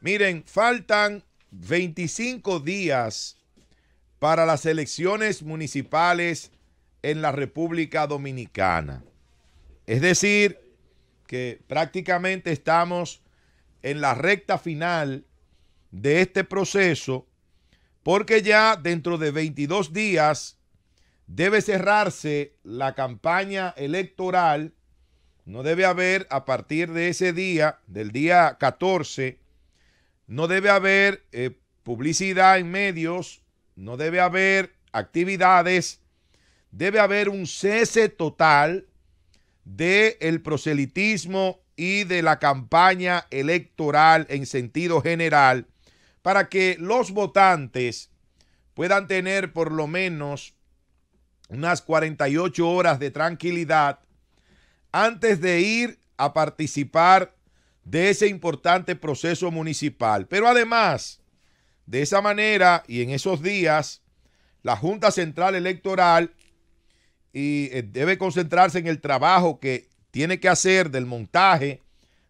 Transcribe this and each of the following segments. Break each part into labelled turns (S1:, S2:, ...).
S1: Miren, faltan 25 días para las elecciones municipales en la República Dominicana. Es decir, que prácticamente estamos en la recta final de este proceso porque ya dentro de 22 días debe cerrarse la campaña electoral. No debe haber a partir de ese día, del día 14, no debe haber eh, publicidad en medios, no debe haber actividades, debe haber un cese total del proselitismo y de la campaña electoral en sentido general para que los votantes puedan tener por lo menos unas 48 horas de tranquilidad antes de ir a participar de ese importante proceso municipal. Pero además, de esa manera y en esos días, la Junta Central Electoral y eh, debe concentrarse en el trabajo que tiene que hacer del montaje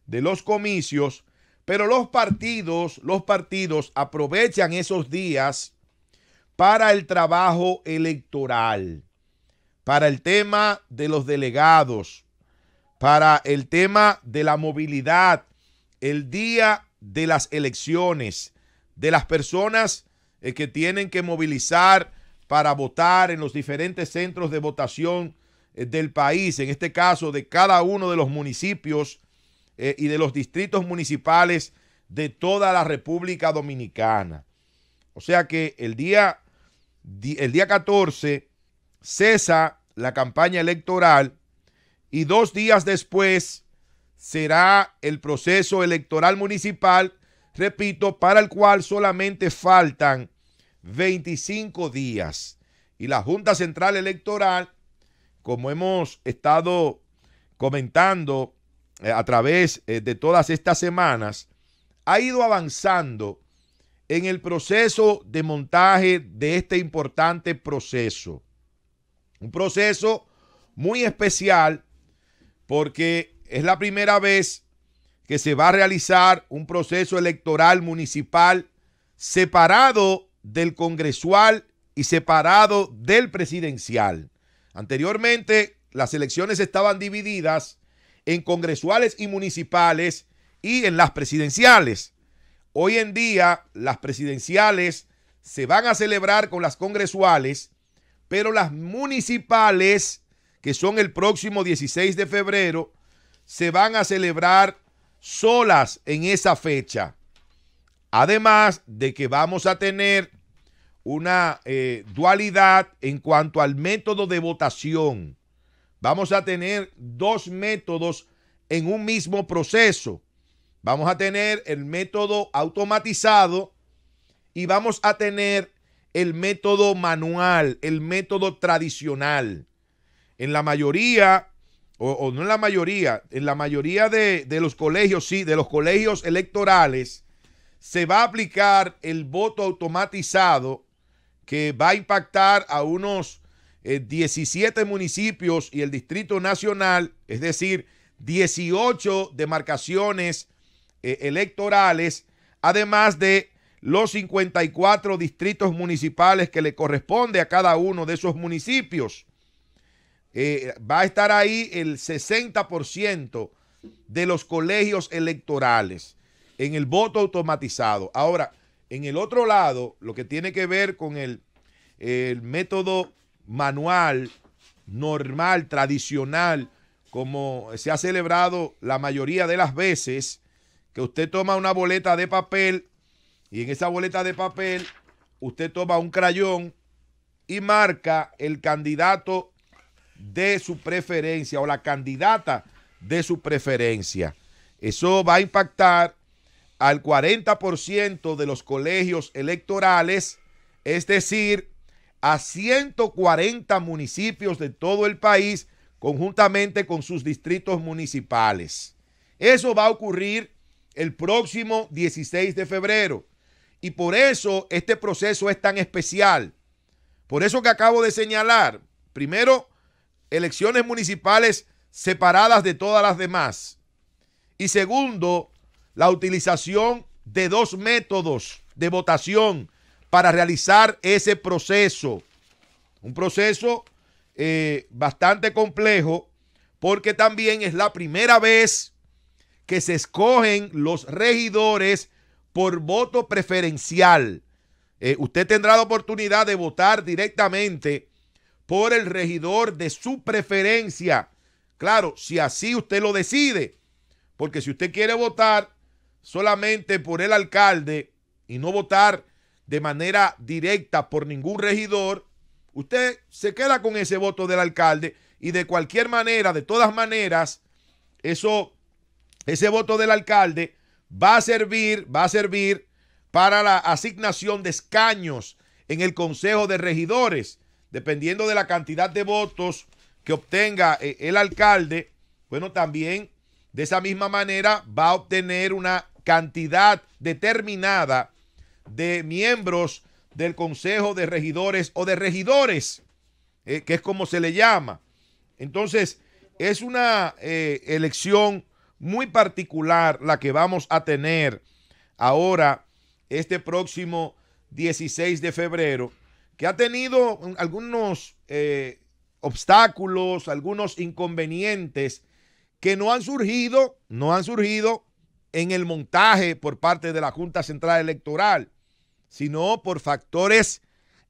S1: de los comicios, pero los partidos, los partidos aprovechan esos días para el trabajo electoral, para el tema de los delegados, para el tema de la movilidad, el día de las elecciones, de las personas eh, que tienen que movilizar para votar en los diferentes centros de votación eh, del país, en este caso de cada uno de los municipios eh, y de los distritos municipales de toda la República Dominicana. O sea que el día, el día 14 cesa la campaña electoral y dos días después será el proceso electoral municipal, repito, para el cual solamente faltan 25 días. Y la Junta Central Electoral, como hemos estado comentando eh, a través eh, de todas estas semanas, ha ido avanzando en el proceso de montaje de este importante proceso. Un proceso muy especial porque es la primera vez que se va a realizar un proceso electoral municipal separado del congresual y separado del presidencial. Anteriormente, las elecciones estaban divididas en congresuales y municipales y en las presidenciales. Hoy en día, las presidenciales se van a celebrar con las congresuales, pero las municipales que son el próximo 16 de febrero, se van a celebrar solas en esa fecha. Además de que vamos a tener una eh, dualidad en cuanto al método de votación. Vamos a tener dos métodos en un mismo proceso. Vamos a tener el método automatizado y vamos a tener el método manual, el método tradicional en la mayoría, o, no en la mayoría, en la mayoría de, los colegios, sí, de los colegios electorales, se va a aplicar el voto automatizado que va a impactar a unos 17 eh, municipios y el Distrito Nacional, es decir, 18 demarcaciones eh, electorales, además de los 54 distritos municipales que le corresponde a cada uno de esos municipios. Eh, va a estar ahí el 60% de los colegios electorales en el voto automatizado. Ahora, en el otro lado, lo que tiene que ver con el, el método manual, normal, tradicional, como se ha celebrado la mayoría de las veces, que usted toma una boleta de papel y en esa boleta de papel usted toma un crayón y marca el candidato de su preferencia o la candidata de su preferencia. Eso va a impactar al 40% de los colegios electorales, es decir, a 140 municipios de todo el país conjuntamente con sus distritos municipales. Eso va a ocurrir el próximo 16 de febrero. Y por eso este proceso es tan especial. Por eso que acabo de señalar, primero, elecciones municipales separadas de todas las demás. Y segundo, la utilización de dos métodos de votación para realizar ese proceso. Un proceso eh, bastante complejo porque también es la primera vez que se escogen los regidores por voto preferencial. Eh, usted tendrá la oportunidad de votar directamente por el regidor de su preferencia. Claro, si así usted lo decide, porque si usted quiere votar solamente por el alcalde y no votar de manera directa por ningún regidor, usted se queda con ese voto del alcalde y de cualquier manera, de todas maneras, eso, ese voto del alcalde va a servir, va a servir para la asignación de escaños en el Consejo de Regidores dependiendo de la cantidad de votos que obtenga eh, el alcalde, bueno, también de esa misma manera va a obtener una cantidad determinada de miembros del Consejo de Regidores o de regidores, eh, que es como se le llama. Entonces, es una eh, elección muy particular la que vamos a tener ahora, este próximo 16 de febrero, que ha tenido algunos eh, obstáculos, algunos inconvenientes que no han surgido, no han surgido en el montaje por parte de la Junta Central Electoral, sino por factores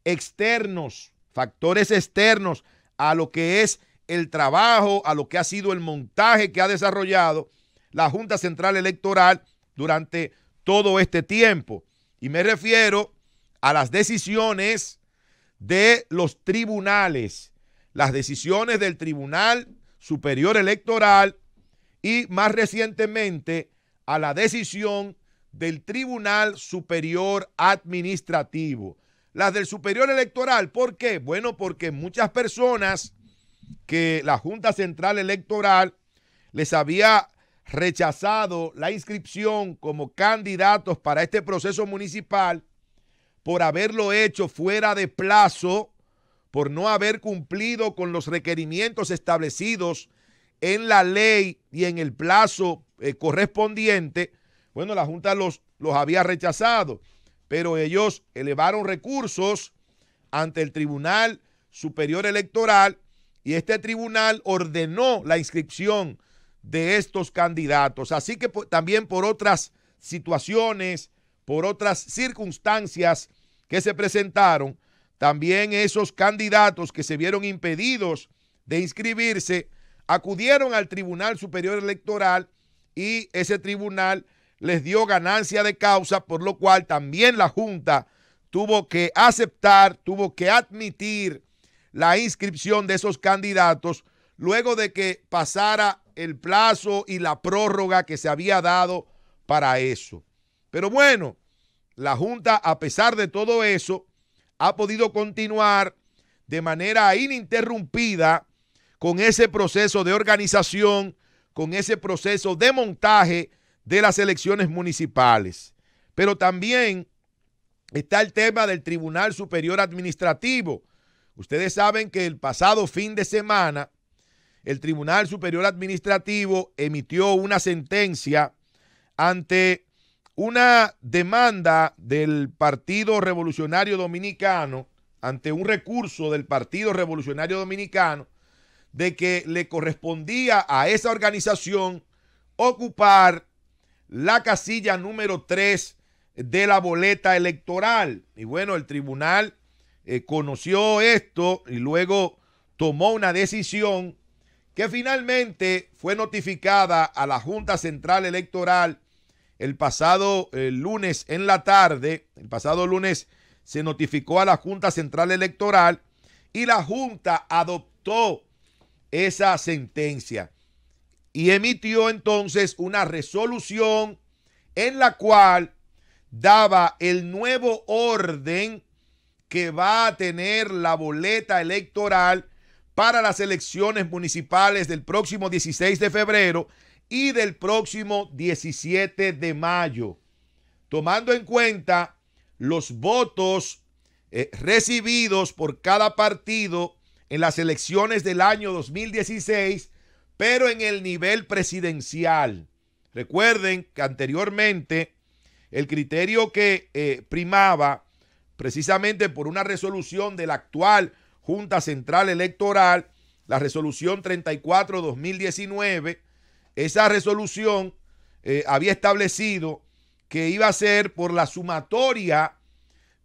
S1: externos, factores externos a lo que es el trabajo, a lo que ha sido el montaje que ha desarrollado la Junta Central Electoral durante todo este tiempo. Y me refiero a las decisiones de los tribunales, las decisiones del Tribunal Superior Electoral y más recientemente a la decisión del Tribunal Superior Administrativo. Las del Superior Electoral, ¿por qué? Bueno, porque muchas personas que la Junta Central Electoral les había rechazado la inscripción como candidatos para este proceso municipal, por haberlo hecho fuera de plazo, por no haber cumplido con los requerimientos establecidos en la ley y en el plazo eh, correspondiente, bueno, la Junta los, los había rechazado, pero ellos elevaron recursos ante el Tribunal Superior Electoral y este tribunal ordenó la inscripción de estos candidatos. Así que también por otras situaciones por otras circunstancias que se presentaron, también esos candidatos que se vieron impedidos de inscribirse acudieron al Tribunal Superior Electoral y ese tribunal les dio ganancia de causa, por lo cual también la Junta tuvo que aceptar, tuvo que admitir la inscripción de esos candidatos luego de que pasara el plazo y la prórroga que se había dado para eso. Pero bueno, la Junta, a pesar de todo eso, ha podido continuar de manera ininterrumpida con ese proceso de organización, con ese proceso de montaje de las elecciones municipales. Pero también está el tema del Tribunal Superior Administrativo. Ustedes saben que el pasado fin de semana, el Tribunal Superior Administrativo emitió una sentencia ante una demanda del Partido Revolucionario Dominicano ante un recurso del Partido Revolucionario Dominicano de que le correspondía a esa organización ocupar la casilla número 3 de la boleta electoral. Y bueno, el tribunal eh, conoció esto y luego tomó una decisión que finalmente fue notificada a la Junta Central Electoral el pasado lunes en la tarde, el pasado lunes se notificó a la Junta Central Electoral y la Junta adoptó esa sentencia y emitió entonces una resolución en la cual daba el nuevo orden que va a tener la boleta electoral para las elecciones municipales del próximo 16 de febrero y del próximo 17 de mayo, tomando en cuenta los votos eh, recibidos por cada partido en las elecciones del año 2016, pero en el nivel presidencial. Recuerden que anteriormente el criterio que eh, primaba precisamente por una resolución de la actual Junta Central Electoral, la resolución 34-2019, esa resolución eh, había establecido que iba a ser por la sumatoria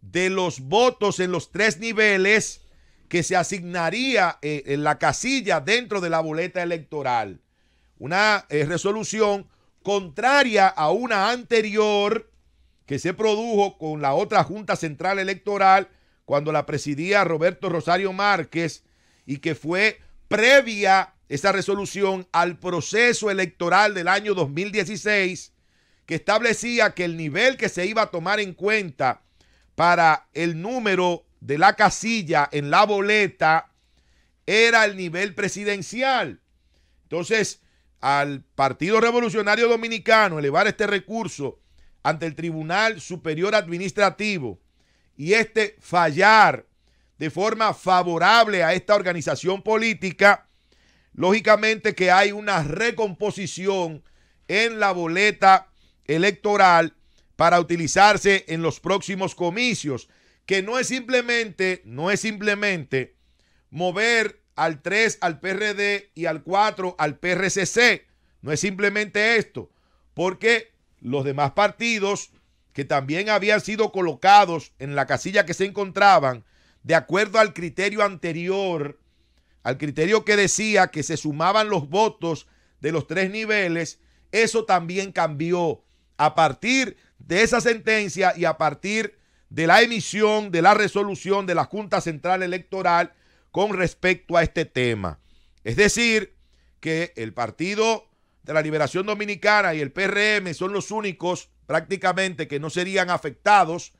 S1: de los votos en los tres niveles que se asignaría eh, en la casilla dentro de la boleta electoral. Una eh, resolución contraria a una anterior que se produjo con la otra Junta Central Electoral cuando la presidía Roberto Rosario Márquez y que fue previa esa resolución al proceso electoral del año 2016 que establecía que el nivel que se iba a tomar en cuenta para el número de la casilla en la boleta era el nivel presidencial. Entonces, al Partido Revolucionario Dominicano elevar este recurso ante el Tribunal Superior Administrativo y este fallar de forma favorable a esta organización política, lógicamente que hay una recomposición en la boleta electoral para utilizarse en los próximos comicios, que no es simplemente, no es simplemente mover al 3 al PRD y al 4 al PRCC, no es simplemente esto, porque los demás partidos que también habían sido colocados en la casilla que se encontraban, de acuerdo al criterio anterior, al criterio que decía que se sumaban los votos de los tres niveles, eso también cambió a partir de esa sentencia y a partir de la emisión de la resolución de la Junta Central Electoral con respecto a este tema. Es decir, que el Partido de la Liberación Dominicana y el PRM son los únicos prácticamente que no serían afectados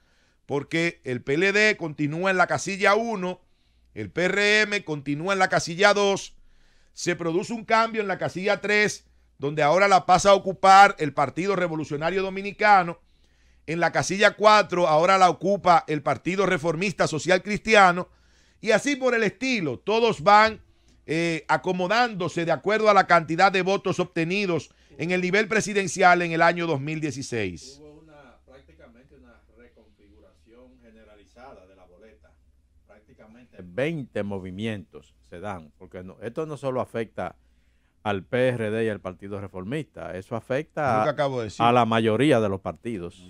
S1: porque el PLD continúa en la casilla 1, el PRM continúa en la casilla 2, se produce un cambio en la casilla 3, donde ahora la pasa a ocupar el Partido Revolucionario Dominicano, en la casilla 4 ahora la ocupa el Partido Reformista Social Cristiano, y así por el estilo, todos van eh, acomodándose de acuerdo a la cantidad de votos obtenidos en el nivel presidencial en el año 2016. 20 movimientos se dan, porque esto no solo afecta al PRD y al Partido Reformista, eso afecta a, la mayoría de los partidos.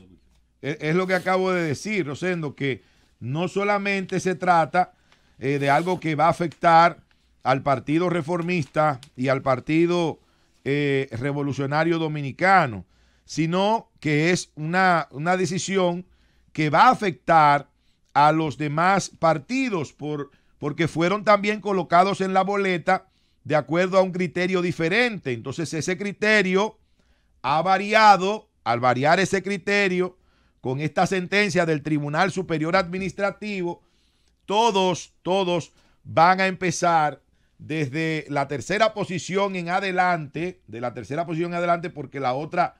S1: Es, lo que acabo de decir, Rosendo, que no solamente se trata eh, de algo que va a afectar al Partido Reformista y al Partido eh, Revolucionario Dominicano, sino que es una, una decisión que va a afectar a los demás partidos por, porque fueron también colocados en la boleta de acuerdo a un criterio diferente. Entonces ese criterio ha variado, al variar ese criterio, con esta sentencia del Tribunal Superior Administrativo, todos, todos van a empezar desde la tercera posición en adelante, de la tercera posición en adelante porque la otra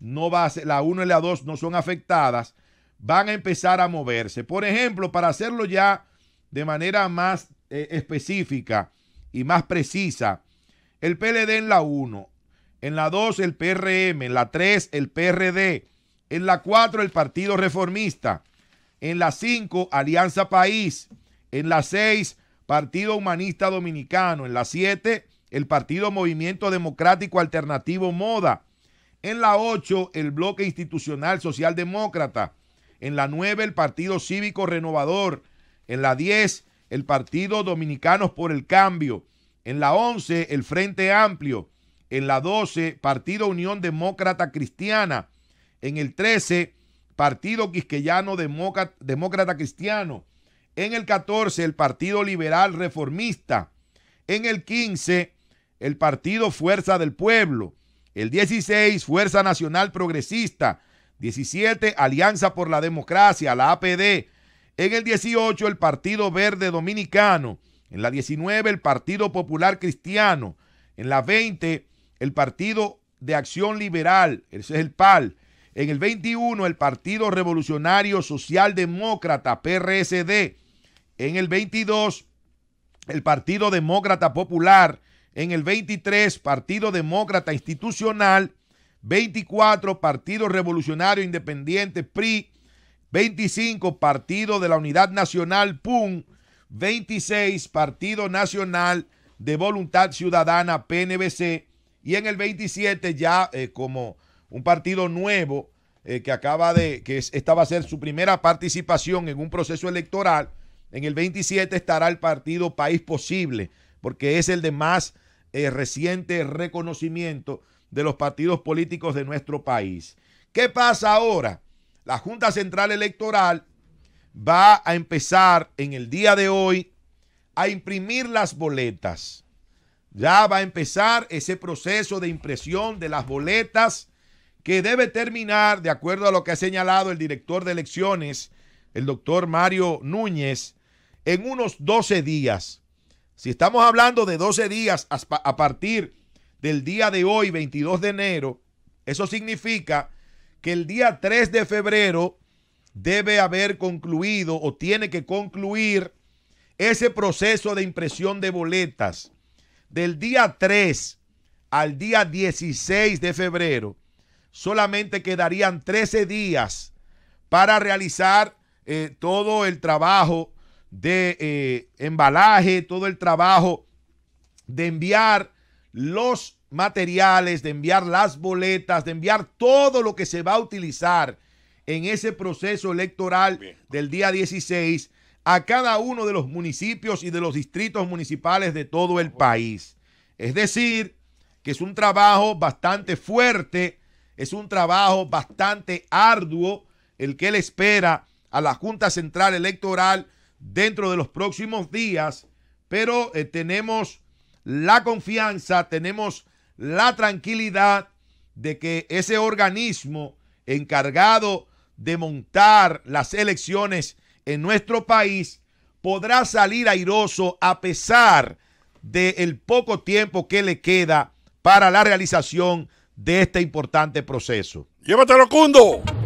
S1: no va a ser, la 1 y la 2 no son afectadas, van a empezar a moverse. Por ejemplo, para hacerlo ya de manera más eh, específica y más precisa, el PLD en la 1, en la 2 el PRM, en la 3 el PRD, en la 4 el Partido Reformista, en la 5 Alianza País, en la 6 Partido Humanista Dominicano, en la 7 el Partido Movimiento Democrático Alternativo Moda, en la 8 el Bloque Institucional Socialdemócrata, en la 9 el Partido Cívico Renovador, en la 10 el Partido Dominicanos por el Cambio, en la 11 el Frente Amplio, en la 12 Partido Unión Demócrata Cristiana, en el 13 Partido Quisqueyano Demócrata, Demócrata Cristiano, en el 14 el Partido Liberal Reformista, en el 15 el Partido Fuerza del Pueblo, el 16 Fuerza Nacional Progresista, 17, Alianza por la Democracia, la APD. En el 18, el Partido Verde Dominicano. En la 19, el Partido Popular Cristiano. En la 20, el Partido de Acción Liberal, ese es el PAL. En el 21, el Partido Revolucionario Socialdemócrata, PRSD. En el 22, el Partido Demócrata Popular. En el 23, Partido Demócrata Institucional. 24 Partido Revolucionario Independiente PRI, 25 Partido de la Unidad Nacional PUN, 26 Partido Nacional de Voluntad Ciudadana PNBC y en el 27 ya eh, como un partido nuevo eh, que acaba de, que esta va a ser su primera participación en un proceso electoral, en el 27 estará el partido País Posible, porque es el de más eh, reciente reconocimiento de los partidos políticos de nuestro país. ¿Qué pasa ahora? La Junta Central Electoral va a empezar en el día de hoy a imprimir las boletas. Ya va a empezar ese proceso de impresión de las boletas que debe terminar, de acuerdo a lo que ha señalado el director de elecciones, el doctor Mario Núñez, en unos 12 días. Si estamos hablando de 12 días a partir del día de hoy, 22 de enero, eso significa que el día 3 de febrero debe haber concluido o tiene que concluir ese proceso de impresión de boletas. Del día 3 al día 16 de febrero, solamente quedarían 13 días para realizar eh, todo el trabajo de eh, embalaje, todo el trabajo de enviar los materiales, de enviar las boletas, de enviar todo lo que se va a utilizar en ese proceso electoral del día 16 a cada uno de los municipios y de los distritos municipales de todo el país. Es decir, que es un trabajo bastante fuerte, es un trabajo bastante arduo el que le espera a la Junta Central Electoral dentro de los próximos días, pero eh, tenemos la confianza, tenemos la tranquilidad de que ese organismo encargado de montar las elecciones en nuestro país podrá salir airoso a pesar del poco tiempo que le queda para la realización de este importante proceso. Llévatelo, Cundo.